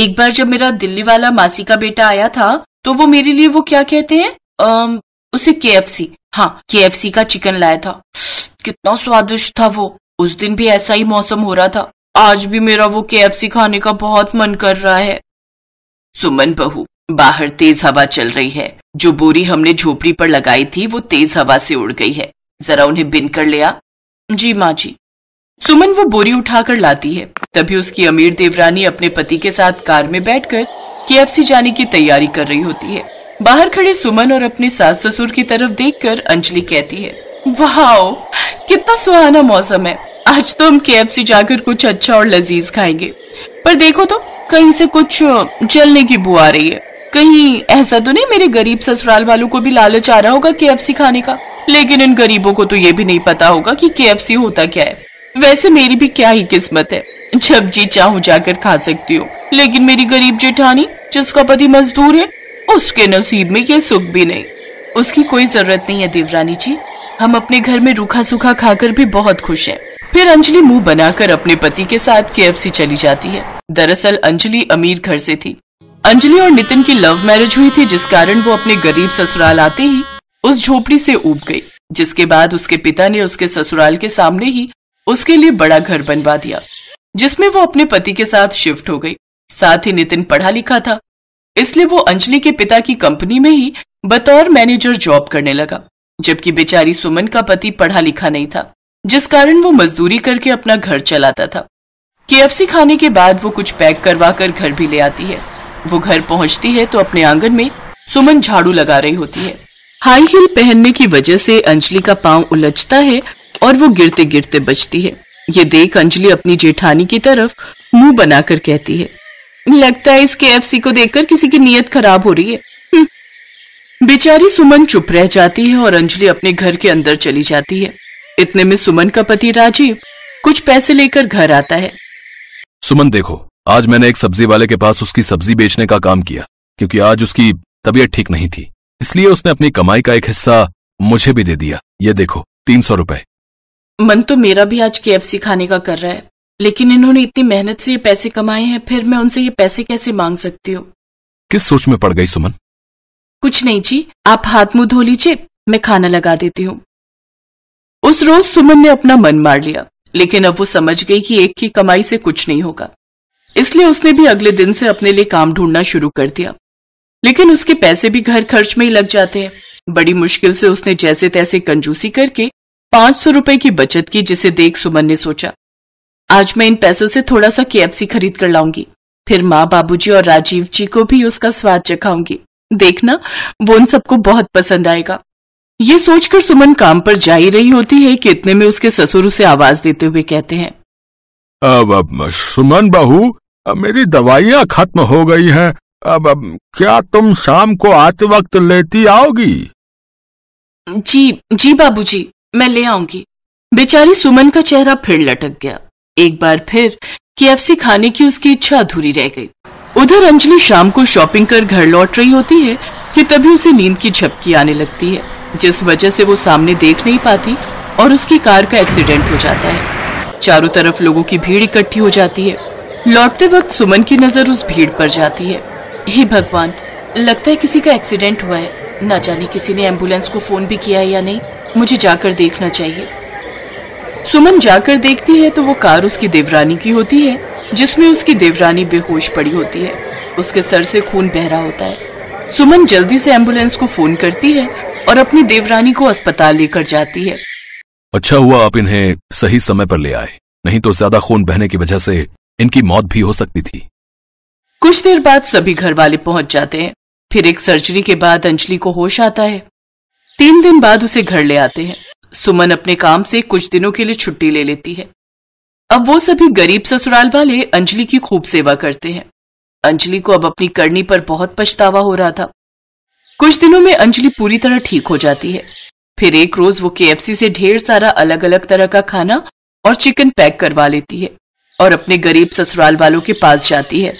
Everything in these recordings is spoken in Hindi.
एक बार जब मेरा दिल्ली वाला मासी का बेटा आया था तो वो मेरे लिए वो क्या कहते हैं उसे के एफ सी हाँ के एफ सी का चिकन लाया था कितना स्वादिष्ट था वो उस दिन भी ऐसा ही मौसम हो रहा था आज भी मेरा वो के एफ सी खाने का बहुत मन कर रहा है सुमन बहू बाहर तेज हवा चल रही है जो बोरी हमने झोपड़ी पर लगाई थी वो तेज हवा से उड़ गई है जरा उन्हें बिन कर लिया जी माँ जी सुमन वो बोरी उठाकर लाती है तभी उसकी अमीर देवरानी अपने पति के साथ कार में बैठकर केएफसी जाने की तैयारी कर रही होती है बाहर खड़े सुमन और अपने सास ससुर की तरफ देखकर अंजलि कहती है वाह कितना सुहाना मौसम है आज तो हम केएफसी जाकर कुछ अच्छा और लजीज खाएंगे पर देखो तो कहीं से कुछ जलने की बू आ रही है कहीं ऐसा तो नहीं मेरे गरीब ससुराल वालों को भी लालच आ रहा होगा के खाने का लेकिन इन गरीबों को तो ये भी नहीं पता होगा कि के होता क्या है वैसे मेरी भी क्या ही किस्मत है जब जी चाहो जाकर खा सकती हो लेकिन मेरी गरीब जेठानी जिसका पति मजदूर है उसके नसीब में ये सुख भी नहीं उसकी कोई जरूरत नहीं है देवरानी जी हम अपने घर में रूखा सूखा खाकर भी बहुत खुश हैं। फिर अंजलि मुंह बनाकर अपने पति के साथ के चली जाती है दरअसल अंजलि अमीर घर से थी अंजलि और नितिन की लव मैरिज हुई थी जिस कारण वो अपने गरीब ससुराल आते ही उस झोपड़ी से उब गई जिसके बाद उसके पिता ने उसके ससुराल के सामने ही उसके लिए बड़ा घर बनवा दिया जिसमें वो अपने पति के साथ शिफ्ट हो गई साथ ही नितिन पढ़ा लिखा था इसलिए वो अंजलि के पिता की कंपनी में ही बतौर मैनेजर जॉब करने लगा जबकि बेचारी सुमन का पति पढ़ा लिखा नहीं था जिस कारण वो मजदूरी करके अपना घर चलाता था के खाने के बाद वो कुछ पैक करवा कर घर भी ले आती है वो घर पहुंचती है तो अपने आंगन में सुमन झाड़ू लगा रही होती है हाई हील पहनने की वजह से अंजलि का पांव उलझता है और वो गिरते गिरते बचती है ये देख अंजलि अपनी जेठानी की तरफ मुंह बनाकर कहती है लगता है इस सी को देखकर किसी की नीयत खराब हो रही है हम्म। बेचारी सुमन चुप रह जाती है और अंजलि अपने घर के अंदर चली जाती है इतने में सुमन का पति राजीव कुछ पैसे लेकर घर आता है सुमन देखो आज मैंने एक सब्जी वाले के पास उसकी सब्जी बेचने का काम किया क्योंकि आज उसकी तबीयत ठीक नहीं थी इसलिए उसने अपनी कमाई का एक हिस्सा मुझे भी दे दिया ये देखो तीन सौ रूपए मन तो मेरा भी आज के खाने का कर रहा है लेकिन इन्होंने इतनी मेहनत से ये पैसे कमाए हैं फिर मैं उनसे ये पैसे कैसे मांग सकती हूँ किस सोच में पड़ गई सुमन कुछ नहीं जी आप हाथ मुंह धो लीजिए मैं खाना लगा देती हूँ उस रोज सुमन ने अपना मन मार लिया लेकिन अब वो समझ गई कि एक की कमाई से कुछ नहीं होगा इसलिए उसने भी अगले दिन से अपने लिए काम ढूंढना शुरू कर दिया लेकिन उसके पैसे भी घर खर्च में ही लग जाते हैं बड़ी मुश्किल से उसने जैसे तैसे कंजूसी करके पांच सौ रुपए की बचत की जिसे देख सुमन ने सोचा आज मैं इन पैसों से थोड़ा सा केएफसी खरीद कर लाऊंगी फिर माँ बाबूजी और राजीव जी को भी उसका स्वाद चखाऊंगी देखना वो उन सबको बहुत पसंद आएगा ये सोचकर सुमन काम पर जा ही रही होती है कि इतने में उसके ससुर उसे आवाज देते हुए कहते हैं अब अब सुमन बहू अब मेरी दवाइयाँ खत्म हो गई हैं अब अब क्या तुम शाम को आते वक्त लेती आओगी जी जी बाबूजी मैं ले आऊंगी बेचारी सुमन का चेहरा फिर लटक गया एक बार फिर केएफसी खाने की उसकी इच्छा अधूरी रह गई उधर अंजलि शाम को शॉपिंग कर घर लौट रही होती है कि तभी उसे नींद की झपकी आने लगती है जिस वजह से वो सामने देख नहीं पाती और उसकी कार का एक्सीडेंट हो जाता है चारों तरफ लोगों की भीड़ इकट्ठी हो जाती है लौटते वक्त सुमन की नजर उस भीड़ पर जाती है हे भगवान लगता है किसी का एक्सीडेंट हुआ है न जाने किसी ने एम्बुलेंस को फोन भी किया है या नहीं मुझे जाकर देखना चाहिए सुमन जाकर देखती है तो वो कार उसकी देवरानी की होती है जिसमें उसकी देवरानी बेहोश पड़ी होती है उसके सर से खून बह रहा होता है सुमन जल्दी से एम्बुलेंस को फोन करती है और अपनी देवरानी को अस्पताल लेकर जाती है अच्छा हुआ आप इन्हें सही समय पर ले आए नहीं तो ज्यादा खून बहने की वजह से इनकी मौत भी हो सकती थी कुछ देर बाद सभी घर वाले पहुंच जाते हैं फिर एक सर्जरी के बाद अंजलि को होश आता है तीन दिन बाद उसे घर ले आते हैं सुमन अपने काम से कुछ दिनों के लिए छुट्टी ले लेती है अब वो सभी गरीब ससुराल वाले अंजलि की खूब सेवा करते हैं अंजलि को अब अपनी करनी पर बहुत पछतावा हो रहा था कुछ दिनों में अंजलि पूरी तरह ठीक हो जाती है फिर एक रोज वो के से ढेर सारा अलग अलग तरह का खाना और चिकन पैक करवा लेती है और अपने गरीब ससुराल वालों के पास जाती है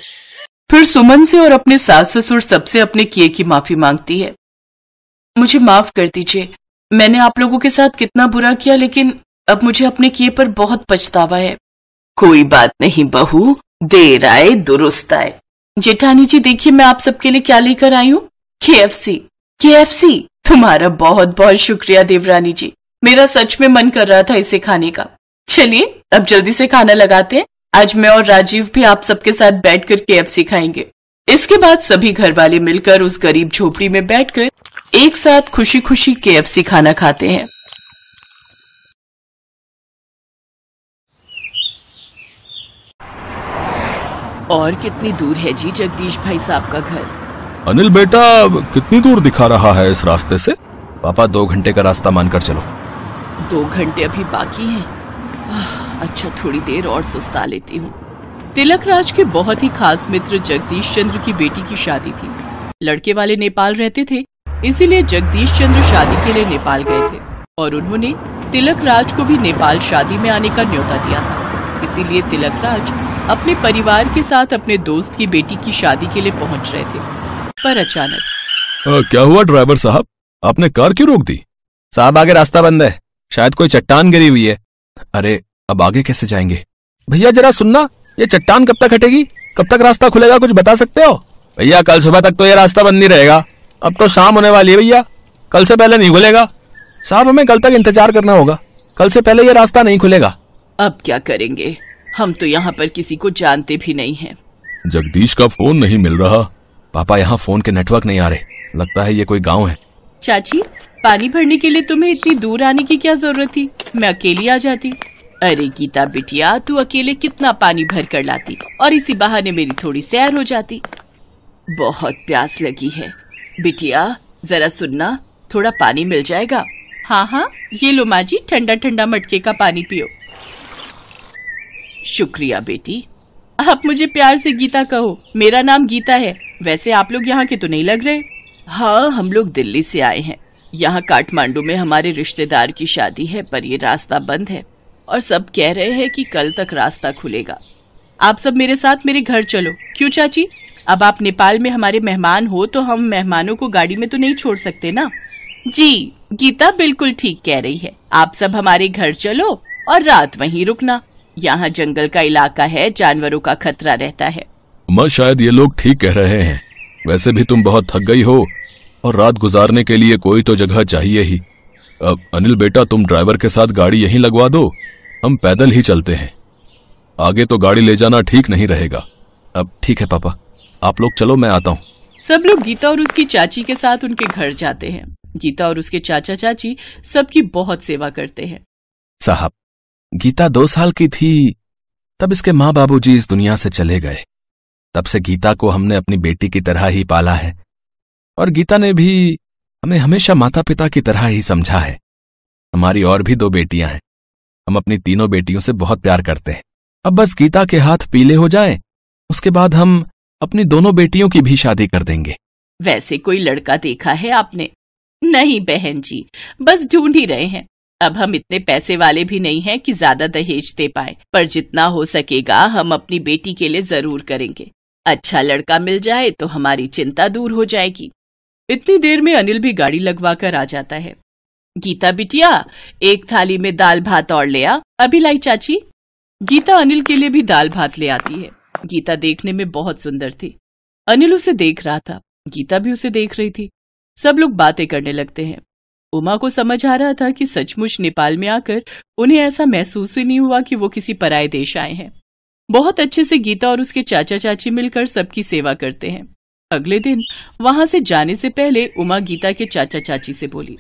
फिर सुमन से और अपने सास ससुर सबसे अपने किए की माफी मांगती है मुझे माफ कर दीजिए मैंने आप लोगों के साथ कितना बुरा किया लेकिन अब मुझे अपने किए पर बहुत पछतावा है कोई बात नहीं बहू देर आए दुरुस्त आए जेठानी जी देखिए मैं आप सबके लिए क्या लेकर आई हूँ के एफ सी के एफ सी तुम्हारा बहुत बहुत शुक्रिया देवरानी जी मेरा सच में मन कर रहा था इसे खाने का चलिए अब जल्दी से खाना लगाते हैं आज मैं और राजीव भी आप सबके साथ बैठकर के एफ सी खाएंगे इसके बाद सभी घर वाले मिलकर उस गरीब झोपड़ी में बैठकर एक साथ खुशी खुशी के खाना खाते हैं और कितनी दूर है जी जगदीश भाई साहब का घर अनिल बेटा कितनी दूर दिखा रहा है इस रास्ते से पापा दो घंटे का रास्ता मानकर चलो दो घंटे अभी बाकी हैं। अच्छा थोड़ी देर और सुस्ता लेती हूँ तिलक राज के बहुत ही खास मित्र जगदीश चंद्र की बेटी की शादी थी लड़के वाले नेपाल रहते थे इसीलिए जगदीश चंद्र शादी के लिए नेपाल गए थे और उन्होंने तिलक राज को भी नेपाल शादी में आने का न्योता दिया था इसीलिए तिलक राज अपने परिवार के साथ अपने दोस्त की बेटी की शादी के लिए पहुंच रहे थे पर अचानक आ, क्या हुआ ड्राइवर साहब आपने कार क्यों रोक दी साहब आगे रास्ता बंद है शायद कोई चट्टान गिरी हुई है अरे अब आगे कैसे जाएंगे भैया जरा सुनना ये चट्टान कब तक हटेगी कब तक रास्ता खुलेगा कुछ बता सकते हो भैया कल सुबह तक तो ये रास्ता बंद नहीं रहेगा अब तो शाम होने वाली है भैया कल से पहले नहीं खुलेगा साहब हमें कल तक इंतजार करना होगा कल से पहले ये रास्ता नहीं खुलेगा अब क्या करेंगे हम तो यहाँ पर किसी को जानते भी नहीं हैं। जगदीश का फोन नहीं मिल रहा पापा यहाँ फोन के नेटवर्क नहीं आ रहे लगता है ये कोई गाँव है चाची पानी भरने के लिए तुम्हें इतनी दूर आने की क्या जरूरत थी मैं अकेली आ जाती अरे गीता बिटिया तू अकेले कितना पानी भर कर लाती और इसी बहाने मेरी थोड़ी सैर हो जाती बहुत प्यास लगी है बिटिया जरा सुनना थोड़ा पानी मिल जाएगा हाँ हाँ ये लो माँ जी ठंडा ठंडा मटके का पानी पियो शुक्रिया बेटी आप मुझे प्यार से गीता कहो मेरा नाम गीता है वैसे आप लोग यहाँ के तो नहीं लग रहे हाँ हम लोग दिल्ली से आए हैं यहाँ काठमांडू में हमारे रिश्तेदार की शादी है पर ये रास्ता बंद है और सब कह रहे हैं कि कल तक रास्ता खुलेगा आप सब मेरे साथ मेरे घर चलो क्यों चाची अब आप नेपाल में हमारे मेहमान हो तो हम मेहमानों को गाड़ी में तो नहीं छोड़ सकते ना जी गीता बिल्कुल ठीक कह रही है आप सब हमारे घर चलो और रात वहीं रुकना यहाँ जंगल का इलाका है जानवरों का खतरा रहता है अम्मा शायद ये लोग ठीक कह रहे हैं वैसे भी तुम बहुत थक गई हो और रात गुजारने के लिए कोई तो जगह चाहिए ही अब अनिल बेटा तुम ड्राइवर के साथ गाड़ी यहीं लगवा दो हम पैदल ही चलते हैं आगे तो गाड़ी ले जाना ठीक नहीं रहेगा अब ठीक है पापा आप लोग चलो मैं आता हूँ सब लोग गीता और उसकी चाची के साथ उनके घर जाते हैं गीता और उसके चाचा चाची सबकी बहुत सेवा करते हैं साहब गीता दो साल की थी तब इसके माँ बाबू इस दुनिया से चले गए तब से गीता को हमने अपनी बेटी की तरह ही पाला है और गीता ने भी हमें हमेशा माता पिता की तरह ही समझा है हमारी और भी दो बेटियां हैं हम अपनी तीनों बेटियों से बहुत प्यार करते हैं अब बस गीता के हाथ पीले हो जाएं, उसके बाद हम अपनी दोनों बेटियों की भी शादी कर देंगे वैसे कोई लड़का देखा है आपने नहीं बहन जी बस ढूंढ ही रहे हैं अब हम इतने पैसे वाले भी नहीं हैं कि ज्यादा दहेज दे पाए पर जितना हो सकेगा हम अपनी बेटी के लिए जरूर करेंगे अच्छा लड़का मिल जाए तो हमारी चिंता दूर हो जाएगी इतनी देर में अनिल भी गाड़ी लगवा कर आ जाता है गीता बिटिया एक थाली में दाल भात और ले आ अभी लाई चाची गीता अनिल के लिए भी दाल भात ले आती है गीता देखने में बहुत सुंदर थी अनिल उसे देख रहा था गीता भी उसे देख रही थी सब लोग बातें करने लगते हैं उमा को समझ आ रहा था कि सचमुच नेपाल में आकर उन्हें ऐसा महसूस ही नहीं हुआ कि वो किसी पराये देश आए हैं बहुत अच्छे से गीता और उसके चाचा चाची मिलकर सबकी सेवा करते हैं अगले दिन वहां से जाने से पहले उमा गीता के चाचा चाची से बोली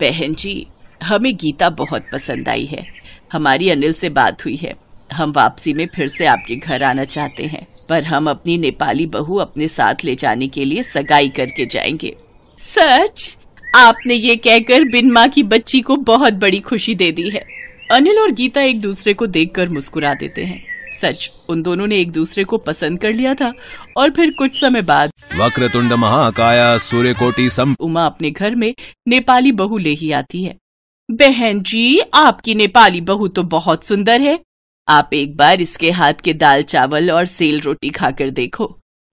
बहन जी हमें गीता बहुत पसंद आई है हमारी अनिल से बात हुई है हम वापसी में फिर से आपके घर आना चाहते हैं पर हम अपनी नेपाली बहू अपने साथ ले जाने के लिए सगाई करके जाएंगे सच आपने ये कहकर बिन माँ की बच्ची को बहुत बड़ी खुशी दे दी है अनिल और गीता एक दूसरे को देखकर मुस्कुरा देते हैं सच उन दोनों ने एक दूसरे को पसंद कर लिया था और फिर कुछ समय बाद तुंड महाकाया सूर्य कोटी सम उमा अपने घर में नेपाली बहू ले ही आती है बहन जी आपकी नेपाली बहू तो बहुत सुंदर है आप एक बार इसके हाथ के दाल चावल और सेल रोटी खाकर देखो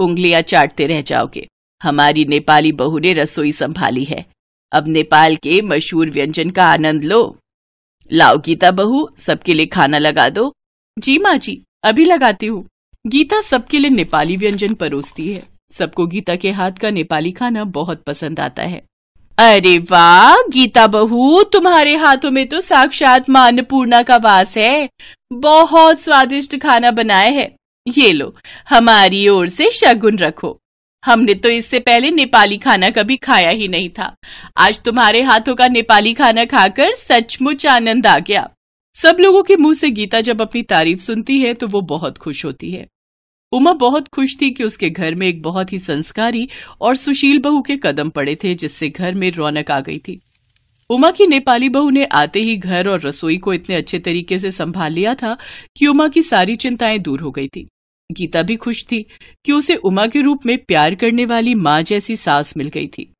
उंगलियां चाटते रह जाओगे हमारी नेपाली बहू ने रसोई संभाली है अब नेपाल के मशहूर व्यंजन का आनंद लो लाओ गीता बहू सबके लिए खाना लगा दो जी माँ जी अभी लगाती हूँ गीता सबके लिए नेपाली व्यंजन परोसती है सबको गीता के हाथ का नेपाली खाना बहुत पसंद आता है अरे वाह गीता बहू तुम्हारे हाथों में तो साक्षात मानपूर्णा का वास है बहुत स्वादिष्ट खाना बनाया है ये लो हमारी ओर से शगुन रखो हमने तो इससे पहले नेपाली खाना कभी खाया ही नहीं था आज तुम्हारे हाथों का नेपाली खाना खाकर सचमुच आनंद आ गया सब लोगों के मुंह से गीता जब अपनी तारीफ सुनती है तो वो बहुत खुश होती है उमा बहुत खुश थी कि उसके घर में एक बहुत ही संस्कारी और सुशील बहू के कदम पड़े थे जिससे घर में रौनक आ गई थी उमा की नेपाली बहू ने आते ही घर और रसोई को इतने अच्छे तरीके से संभाल लिया था कि उमा की सारी चिंताएं दूर हो गई थी गीता भी खुश थी कि उसे उमा के रूप में प्यार करने वाली माँ जैसी सास मिल गई थी